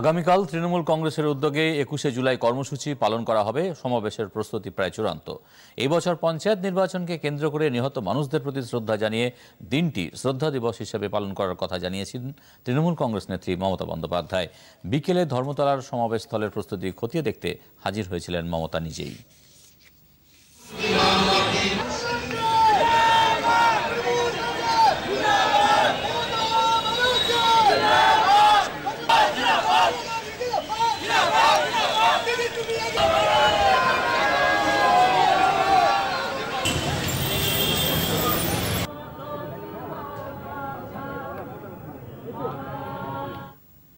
আগামীকাল তৃণমূল কংগ্রেসের উদ্যোগে একুশে জুলাই কর্মসূচি পালন করা হবে সমাবেশের প্রস্তুতি প্রায় চূড়ান্ত এই বছর পঞ্চায়েত নির্বাচনকে কেন্দ্র করে নিহত মানুষদের প্রতি শ্রদ্ধা জানিয়ে দিনটি শ্রদ্ধা দিবস হিসেবে পালন করার কথা জানিয়েছেন তৃণমূল কংগ্রেস নেত্রী মমতা বন্দ্যোপাধ্যায় বিকেলে ধর্মতলার সমাবেশস্থলের প্রস্তুতি খতিয়ে দেখতে হাজির হয়েছিলেন মমতা নিজেই Thank you.